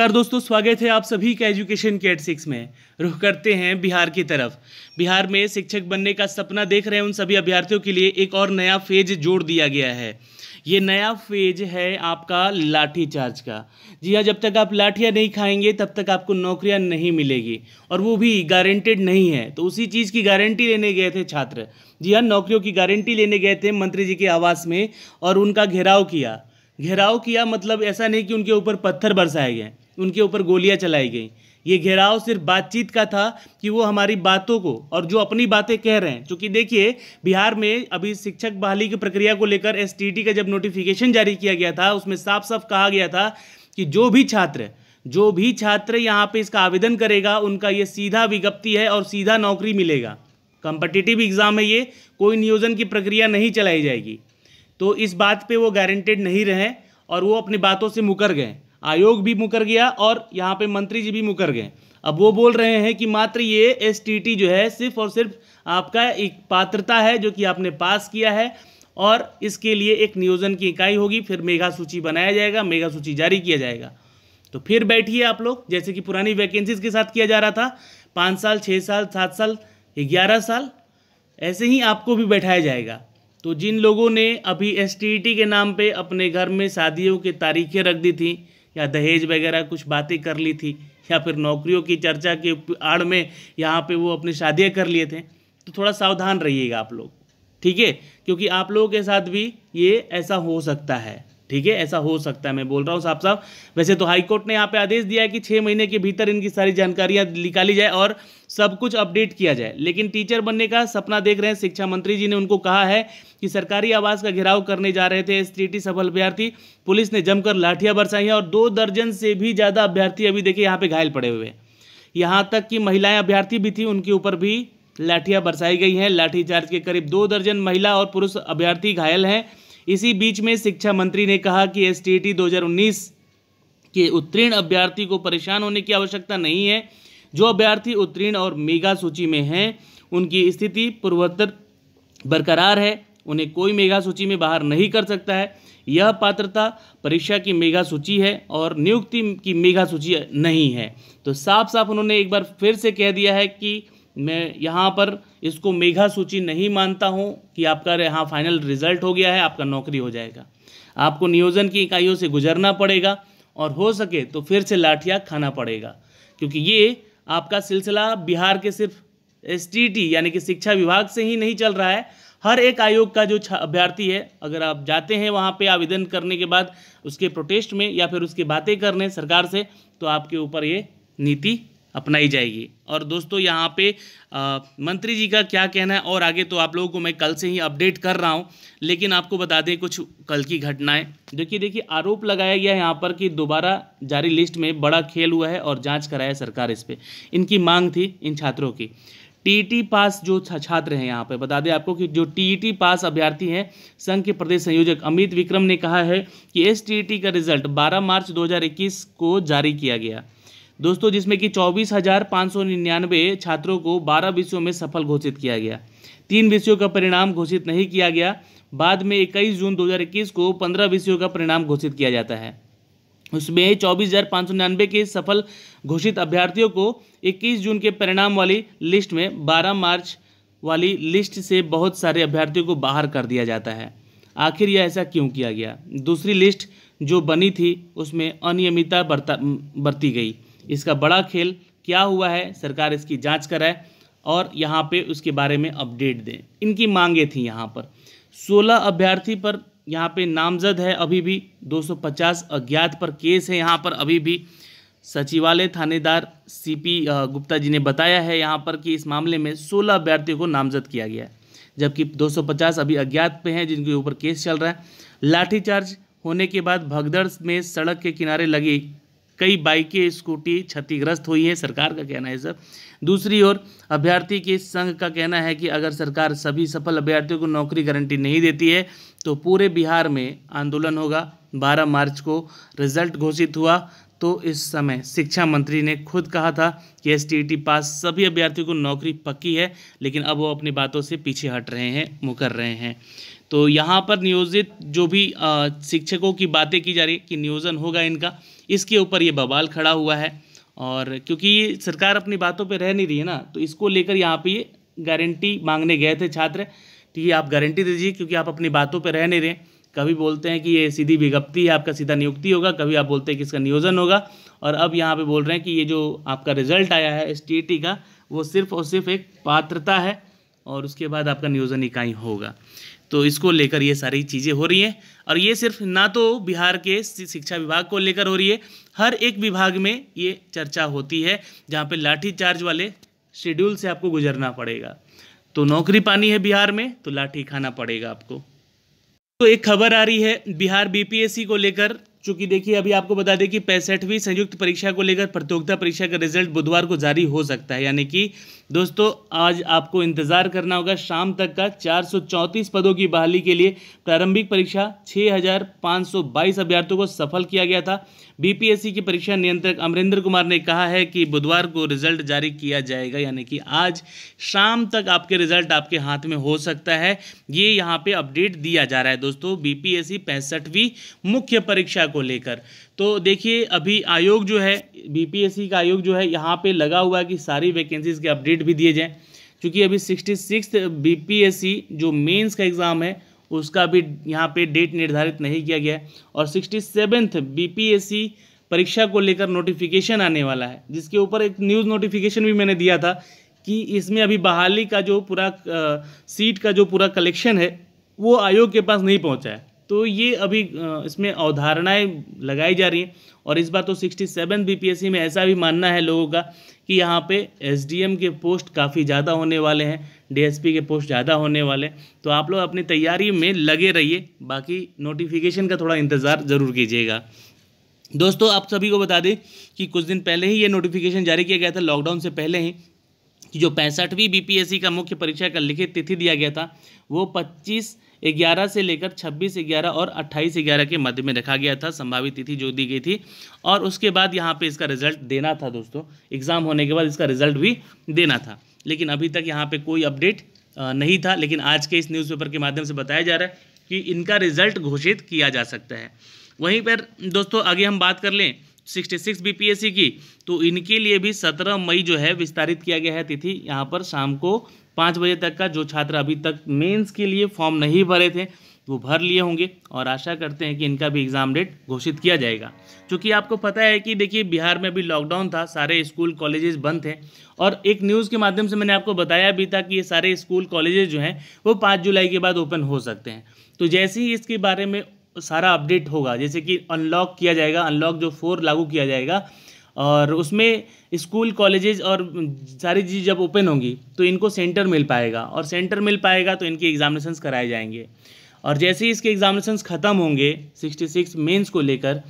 नमस्कार दोस्तों स्वागत है आप सभी का एजुकेशन केट सिक्स में रुख करते हैं बिहार की तरफ बिहार में शिक्षक बनने का सपना देख रहे हैं उन सभी अभ्यर्थियों के लिए एक और नया फेज जोड़ दिया गया है ये नया फेज है आपका लाठी चार्ज का जी हाँ जब तक आप लाठियाँ नहीं खाएंगे तब तक आपको नौकरियाँ नहीं मिलेगी और वो भी गारंटेड नहीं है तो उसी चीज़ की गारंटी लेने गए थे छात्र जी हाँ नौकरियों की गारंटी लेने गए थे मंत्री जी के आवास में और उनका घेराव किया घेराव किया मतलब ऐसा नहीं कि उनके ऊपर पत्थर बरसाए गए उनके ऊपर गोलियां चलाई गई ये घेराव सिर्फ बातचीत का था कि वो हमारी बातों को और जो अपनी बातें कह रहे हैं क्योंकि देखिए बिहार में अभी शिक्षक बहाली की प्रक्रिया को लेकर एस का जब नोटिफिकेशन जारी किया गया था उसमें साफ साफ कहा गया था कि जो भी छात्र जो भी छात्र यहाँ पे इसका आवेदन करेगा उनका ये सीधा विज्ञप्ति है और सीधा नौकरी मिलेगा कंपटिटिव एग्ज़ाम है ये कोई नियोजन की प्रक्रिया नहीं चलाई जाएगी तो इस बात पे वो गारंटेड नहीं रहे और वो अपनी बातों से मुकर गए आयोग भी मुकर गया और यहाँ पे मंत्री जी भी मुकर गए अब वो बोल रहे हैं कि मात्र ये एस जो है सिर्फ और सिर्फ आपका एक पात्रता है जो कि आपने पास किया है और इसके लिए एक नियोजन की इकाई होगी फिर मेगा सूची बनाया जाएगा मेगा सूची जारी किया जाएगा तो फिर बैठिए आप लोग जैसे कि पुरानी वैकेंसीज के साथ किया जा रहा था पाँच साल छः साल सात साल ग्यारह साल ऐसे ही आपको भी बैठाया जाएगा तो जिन लोगों ने अभी एस के नाम पे अपने घर में शादियों की तारीखें रख दी थी या दहेज वगैरह कुछ बातें कर ली थी या फिर नौकरियों की चर्चा के आड़ में यहाँ पे वो अपनी शादियाँ कर लिए थे तो थोड़ा सावधान रहिएगा आप लोग ठीक है क्योंकि आप लोगों के साथ भी ये ऐसा हो सकता है ठीक है ऐसा हो सकता है मैं बोल रहा हूँ साहब साहब वैसे तो हाईकोर्ट ने यहाँ पे आदेश दिया है कि छः महीने के भीतर इनकी सारी जानकारियाँ निकाली जाए और सब कुछ अपडेट किया जाए लेकिन टीचर बनने का सपना देख रहे हैं शिक्षा मंत्री जी ने उनको कहा है कि सरकारी आवास का घेराव करने जा रहे थे एस सफल अभ्यर्थी पुलिस ने जमकर लाठियाँ बरसाई हैं और दो दर्जन से भी ज़्यादा अभ्यर्थी अभी देखिए यहाँ पर घायल पड़े हुए हैं यहाँ तक कि महिलाएं अभ्यर्थी भी थी उनके ऊपर भी लाठियां बरसाई गई हैं लाठीचार्ज के करीब दो दर्जन महिला और पुरुष अभ्यर्थी घायल हैं इसी बीच में शिक्षा मंत्री ने कहा कि एस टी 2019 के उत्तीर्ण अभ्यर्थी को परेशान होने की आवश्यकता नहीं है जो अभ्यर्थी उत्तीर्ण और मेगा सूची में हैं उनकी स्थिति पूर्वोत्तर बरकरार है उन्हें कोई मेगा सूची में बाहर नहीं कर सकता है यह पात्रता परीक्षा की मेगा सूची है और नियुक्ति की मेगा सूची नहीं है तो साफ साफ उन्होंने एक बार फिर से कह दिया है कि मैं यहाँ पर इसको मेघा सूची नहीं मानता हूँ कि आपका यहाँ फाइनल रिजल्ट हो गया है आपका नौकरी हो जाएगा आपको नियोजन की इकाइयों से गुजरना पड़ेगा और हो सके तो फिर से लाठिया खाना पड़ेगा क्योंकि ये आपका सिलसिला बिहार के सिर्फ एस यानी कि शिक्षा विभाग से ही नहीं चल रहा है हर एक आयोग का जो अभ्यर्थी है अगर आप जाते हैं वहाँ पे आवेदन करने के बाद उसके प्रोटेस्ट में या फिर उसकी बातें करने सरकार से तो आपके ऊपर ये नीति अपनाई जाएगी और दोस्तों यहाँ पे आ, मंत्री जी का क्या कहना है और आगे तो आप लोगों को मैं कल से ही अपडेट कर रहा हूँ लेकिन आपको बता दें कुछ कल की घटनाएं देखिए देखिए आरोप लगाया गया है यहाँ पर कि दोबारा जारी लिस्ट में बड़ा खेल हुआ है और जांच कराया सरकार इस पर इनकी मांग थी इन छात्रों की टी पास जो छात्र हैं यहाँ पर बता दें आपको कि जो टी पास अभ्यर्थी हैं संघ के प्रदेश संयोजक अमित विक्रम ने कहा है कि एस का रिजल्ट बारह मार्च दो को जारी किया गया दोस्तों जिसमें कि चौबीस हज़ार पाँच सौ निन्यानवे छात्रों को बारह विषयों में सफल घोषित किया गया तीन विषयों का परिणाम घोषित नहीं किया गया बाद में इक्कीस जून 2021 को पंद्रह विषयों का परिणाम घोषित किया जाता है उसमें चौबीस हज़ार पाँच सौ निन्यानवे के सफल घोषित अभ्यर्थियों को 21 जून के परिणाम वाली लिस्ट में 12 मार्च वाली लिस्ट से बहुत सारे अभ्यर्थियों को बाहर कर दिया जाता है आखिर यह ऐसा क्यों किया गया दूसरी लिस्ट जो बनी थी उसमें अनियमितता बरता बरती गई इसका बड़ा खेल क्या हुआ है सरकार इसकी जांच कराए और यहाँ पे उसके बारे में अपडेट दें इनकी मांगे थी यहाँ पर 16 अभ्यर्थी पर यहाँ पे नामजद है अभी भी 250 अज्ञात पर केस है यहाँ पर अभी भी सचिवालय थानेदार सीपी गुप्ता जी ने बताया है यहाँ पर कि इस मामले में 16 अभ्यर्थियों को नामजद किया गया है जबकि 250 अभी अज्ञात पे हैं जिनके ऊपर केस चल रहा है लाठीचार्ज होने के बाद भगदड़ में सड़क के किनारे लगी कई बाइकें स्कूटी क्षतिग्रस्त हुई है सरकार का कहना है सर दूसरी ओर अभ्यर्थी के संघ का कहना है कि अगर सरकार सभी सफल अभ्यर्थियों को नौकरी गारंटी नहीं देती है तो पूरे बिहार में आंदोलन होगा 12 मार्च को रिजल्ट घोषित हुआ तो इस समय शिक्षा मंत्री ने खुद कहा था कि एस पास सभी अभ्यर्थियों को नौकरी पक्की है लेकिन अब वो अपनी बातों से पीछे हट रहे हैं मुकर रहे हैं तो यहाँ पर नियोजित जो भी शिक्षकों की बातें की जा रही है कि नियोजन होगा इनका इसके ऊपर ये बवाल खड़ा हुआ है और क्योंकि ये सरकार अपनी बातों पे रह नहीं रही है ना तो इसको लेकर यहाँ पे ये गारंटी मांगने गए थे छात्र कि ये आप गारंटी दीजिए क्योंकि आप अपनी बातों पे रह नहीं रहे कभी बोलते हैं कि ये सीधी विज्ञप्ति है आपका सीधा नियुक्ति होगा कभी आप बोलते हैं कि इसका नियोजन होगा और अब यहाँ पर बोल रहे हैं कि ये जो आपका रिजल्ट आया है एस e का वो सिर्फ और सिर्फ एक पात्रता है और उसके बाद आपका नियोजन इकाई होगा तो इसको लेकर ये सारी चीज़ें हो रही हैं और ये सिर्फ ना तो बिहार के शिक्षा विभाग को लेकर हो रही है हर एक विभाग में ये चर्चा होती है जहाँ पे लाठीचार्ज वाले शेड्यूल से आपको गुजरना पड़ेगा तो नौकरी पानी है बिहार में तो लाठी खाना पड़ेगा आपको तो एक खबर आ रही है बिहार बीपीएससी को लेकर चूंकि देखिए अभी आपको बता दें कि पैंसठवीं संयुक्त परीक्षा को लेकर प्रतियोगिता परीक्षा का रिजल्ट बुधवार को जारी हो सकता है यानी कि दोस्तों आज आपको इंतजार करना होगा शाम तक का 434 पदों की बहाली के लिए प्रारंभिक परीक्षा 6522 अभ्यर्थियों को सफल किया गया था बीपीएससी की परीक्षा नियंत्रक अमरिंदर कुमार ने कहा है कि बुधवार को रिजल्ट जारी किया जाएगा यानी कि आज शाम तक आपके रिजल्ट आपके हाथ में हो सकता है ये यहाँ पे अपडेट दिया जा रहा है दोस्तों बीपीएससी पैंसठवीं मुख्य परीक्षा को लेकर तो देखिए अभी आयोग जो है बीपीएससी का आयोग जो है यहाँ पर लगा हुआ है कि सारी वैकेंसीज़ के अपडेट भी दिए जाएँ चूँकि अभी सिक्सटी सिक्स जो मेन्स का एग्ज़ाम है उसका भी यहाँ पे डेट निर्धारित नहीं किया गया है और सिक्सटी सेवेंथ बीपीएससी परीक्षा को लेकर नोटिफिकेशन आने वाला है जिसके ऊपर एक न्यूज़ नोटिफिकेशन भी मैंने दिया था कि इसमें अभी बहाली का जो पूरा सीट का जो पूरा कलेक्शन है वो आयोग के पास नहीं पहुँचा है तो ये अभी इसमें अवधारणाएँ लगाई जा रही हैं और इस बार तो सिक्सटी सेवन बीपीएससी में ऐसा भी मानना है लोगों का कि यहाँ पे एसडीएम के पोस्ट काफ़ी ज़्यादा होने वाले हैं डीएसपी के पोस्ट ज़्यादा होने वाले तो आप लोग अपनी तैयारी में लगे रहिए बाकी नोटिफिकेशन का थोड़ा इंतज़ार ज़रूर कीजिएगा दोस्तों आप सभी को बता दें कि कुछ दिन पहले ही ये नोटिफिकेशन जारी किया गया था लॉकडाउन से पहले ही कि जो पैंसठवीं बीपीएससी का मुख्य परीक्षा का लिखित तिथि दिया गया था वो 25 ग्यारह से लेकर 26 ग्यारह और 28 ग्यारह के मध्य में रखा गया था संभावित तिथि जो दी गई थी और उसके बाद यहाँ पे इसका रिजल्ट देना था दोस्तों एग्ज़ाम होने के बाद इसका रिजल्ट भी देना था लेकिन अभी तक यहाँ पे कोई अपडेट नहीं था लेकिन आज के इस न्यूज़पेपर के माध्यम से बताया जा रहा है कि इनका रिजल्ट घोषित किया जा सकता है वहीं पर दोस्तों आगे हम बात कर लें 66 बीपीएससी की तो इनके लिए भी 17 मई जो है विस्तारित किया गया है तिथि यहाँ पर शाम को पाँच बजे तक का जो छात्र अभी तक मेंस के लिए फॉर्म नहीं भरे थे वो भर लिए होंगे और आशा करते हैं कि इनका भी एग्ज़ाम डेट घोषित किया जाएगा क्योंकि आपको पता है कि देखिए बिहार में भी लॉकडाउन था सारे स्कूल कॉलेजेस बंद थे और एक न्यूज़ के माध्यम से मैंने आपको बताया भी था कि ये सारे स्कूल कॉलेजेस जो हैं वो पाँच जुलाई के बाद ओपन हो सकते हैं तो जैसे ही इसके बारे में सारा अपडेट होगा जैसे कि अनलॉक किया जाएगा अनलॉक जो फोर लागू किया जाएगा और उसमें स्कूल कॉलेजेस और सारी चीज़ जब ओपन होंगी तो इनको सेंटर मिल पाएगा और सेंटर मिल पाएगा तो इनके एग्जामिनेशंस कराए जाएंगे और जैसे ही इसके एग्जामिनेशन ख़त्म होंगे 66 मेंस को लेकर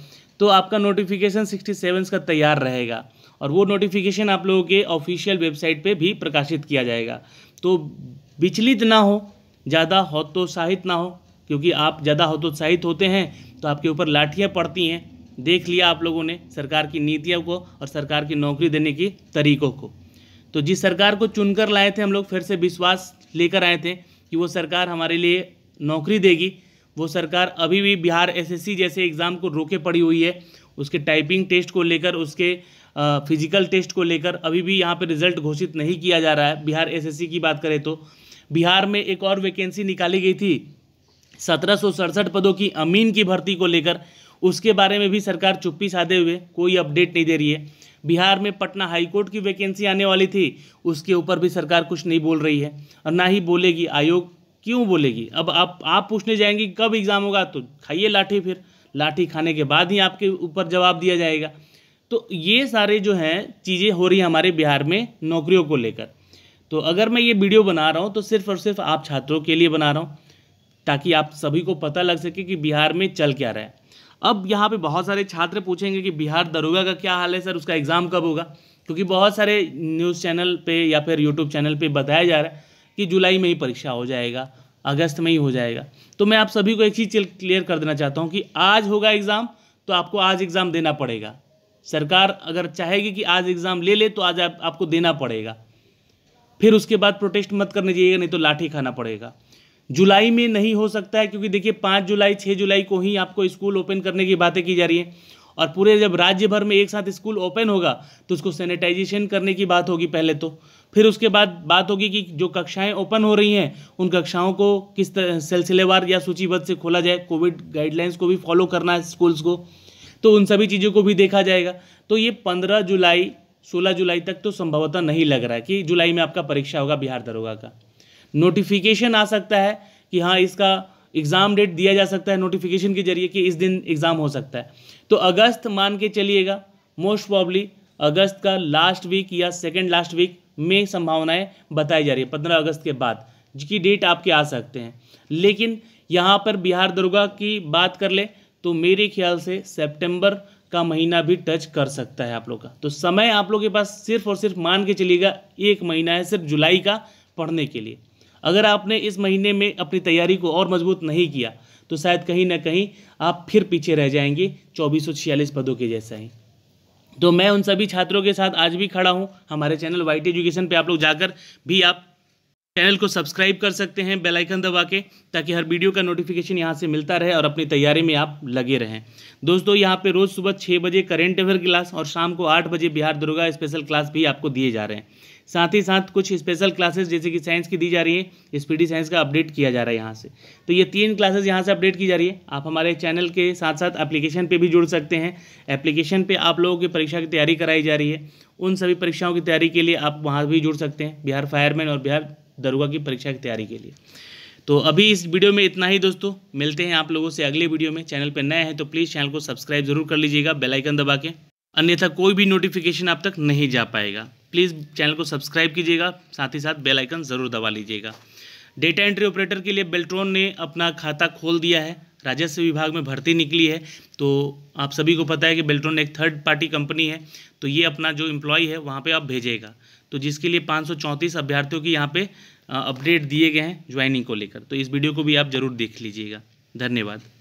तो आपका नोटिफिकेशन 67 का तैयार रहेगा और वो नोटिफिकेशन आप लोगों के ऑफिशियल वेबसाइट पर भी प्रकाशित किया जाएगा तो विचलित ना हो ज़्यादा हौतोत्साहित ना हो क्योंकि आप ज़्यादा हतोत्साहित होते हैं तो आपके ऊपर लाठियाँ पड़ती हैं देख लिया आप लोगों ने सरकार की नीतियों को और सरकार की नौकरी देने की तरीकों को तो जिस सरकार को चुनकर लाए थे हम लोग फिर से विश्वास लेकर आए थे कि वो सरकार हमारे लिए नौकरी देगी वो सरकार अभी भी बिहार एसएससी जैसे एग्ज़ाम को रोके पड़ी हुई है उसके टाइपिंग टेस्ट को लेकर उसके फिजिकल टेस्ट को लेकर अभी भी यहाँ पर रिजल्ट घोषित नहीं किया जा रहा है बिहार एस की बात करें तो बिहार में एक और वैकेंसी निकाली गई थी सत्रह पदों की अमीन की भर्ती को लेकर उसके बारे में भी सरकार चुप्पी साधे हुए कोई अपडेट नहीं दे रही है बिहार में पटना हाईकोर्ट की वैकेंसी आने वाली थी उसके ऊपर भी सरकार कुछ नहीं बोल रही है और ना ही बोलेगी आयोग क्यों बोलेगी अब आप आप पूछने जाएंगे कब एग्ज़ाम होगा तो खाइए लाठी फिर लाठी खाने के बाद ही आपके ऊपर जवाब दिया जाएगा तो ये सारे जो हैं चीज़ें हो रही हैं हमारे बिहार में नौकरियों को लेकर तो अगर मैं ये वीडियो बना रहा हूँ तो सिर्फ और सिर्फ आप छात्रों के लिए बना रहा हूँ ताकि आप सभी को पता लग सके कि बिहार में चल क्या रहा है अब यहाँ पे बहुत सारे छात्र पूछेंगे कि बिहार दरोगा का क्या हाल है सर उसका एग्ज़ाम कब होगा क्योंकि बहुत सारे न्यूज़ चैनल पे या फिर यूट्यूब चैनल पे बताया जा रहा है कि जुलाई में ही परीक्षा हो जाएगा अगस्त में ही हो जाएगा तो मैं आप सभी को एक चीज़ क्लियर कर देना चाहता हूँ कि आज होगा एग्ज़ाम तो आपको आज एग्ज़ाम देना पड़ेगा सरकार अगर चाहेगी कि आज एग्ज़ाम ले ले तो आज आप, आपको देना पड़ेगा फिर उसके बाद प्रोटेस्ट मत करने जाइएगा नहीं तो लाठी खाना पड़ेगा जुलाई में नहीं हो सकता है क्योंकि देखिए पाँच जुलाई छः जुलाई को ही आपको स्कूल ओपन करने की बातें की जा रही है और पूरे जब राज्य भर में एक साथ स्कूल ओपन होगा तो उसको सैनिटाइजेशन करने की बात होगी पहले तो फिर उसके बाद बात होगी कि जो कक्षाएं ओपन हो रही हैं उन कक्षाओं को किस तरह सिलसिलेवार या सूचीबद्ध से खोला जाए कोविड गाइडलाइंस को भी फॉलो करना है स्कूल्स को तो उन सभी चीज़ों को भी देखा जाएगा तो ये पंद्रह जुलाई सोलह जुलाई तक तो संभवतः नहीं लग रहा है कि जुलाई में आपका परीक्षा होगा बिहार दरोगा का नोटिफिकेशन आ सकता है कि हाँ इसका एग्ज़ाम डेट दिया जा सकता है नोटिफिकेशन के जरिए कि इस दिन एग्ज़ाम हो सकता है तो अगस्त मान के चलिएगा मोस्ट प्रॉब्ली अगस्त का लास्ट वीक या सेकेंड लास्ट वीक में संभावनाएँ बताई जा रही है पंद्रह अगस्त के बाद जिसकी डेट आपके आ सकते हैं लेकिन यहाँ पर बिहार दुर्गा की बात कर ले तो मेरे ख्याल से सेप्टेम्बर का महीना भी टच कर सकता है आप लोग का तो समय आप लोग के पास सिर्फ और सिर्फ मान के चलिएगा एक महीना है सिर्फ जुलाई का पढ़ने के लिए अगर आपने इस महीने में अपनी तैयारी को और मजबूत नहीं किया तो शायद कहीं ना कहीं आप फिर पीछे रह जाएंगे चौबीस पदों के जैसा ही तो मैं उन सभी छात्रों के साथ आज भी खड़ा हूँ हमारे चैनल वाइट एजुकेशन पर आप लोग जाकर भी आप चैनल को सब्सक्राइब कर सकते हैं बेल आइकन दबा के ताकि हर वीडियो का नोटिफिकेशन यहाँ से मिलता रहे और अपनी तैयारी में आप लगे रहें दोस्तों यहाँ पे रोज़ सुबह छः बजे करेंट अफेयर क्लास और शाम को आठ बजे बिहार दुर्गा स्पेशल क्लास भी आपको दिए जा रहे हैं साथ ही साथ कुछ स्पेशल क्लासेस जैसे कि साइंस की दी जा रही है स्पीडी साइंस का अपडेट किया जा रहा है यहाँ से तो ये तीन क्लासेस यहाँ से अपडेट की जा रही है आप हमारे चैनल के साथ साथ एप्लीकेशन पे भी जुड़ सकते हैं एप्लीकेशन पे आप लोगों की परीक्षा की तैयारी कराई जा रही है उन सभी परीक्षाओं की तैयारी के लिए आप वहाँ भी जुड़ सकते हैं बिहार फायरमैन और बिहार दरोगा की परीक्षा की तैयारी के लिए तो अभी इस वीडियो में इतना ही दोस्तों मिलते हैं आप लोगों से अगले वीडियो में चैनल पर नए हैं तो प्लीज़ चैनल को सब्सक्राइब जरूर कर लीजिएगा बेलाइकन दबा के अन्यथा कोई भी नोटिफिकेशन आप तक नहीं जा पाएगा प्लीज़ चैनल को सब्सक्राइब कीजिएगा साथ ही साथ बेल आइकन ज़रूर दबा लीजिएगा डेटा एंट्री ऑपरेटर के लिए बेल्ट्रॉन ने अपना खाता खोल दिया है राजस्व विभाग में भर्ती निकली है तो आप सभी को पता है कि बेल्ट्रॉन एक थर्ड पार्टी कंपनी है तो ये अपना जो एम्प्लॉय है वहाँ पर आप भेजेगा तो जिसके लिए पाँच अभ्यर्थियों की यहाँ पर अपडेट दिए गए हैं ज्वाइनिंग को लेकर तो इस वीडियो को भी आप ज़रूर देख लीजिएगा धन्यवाद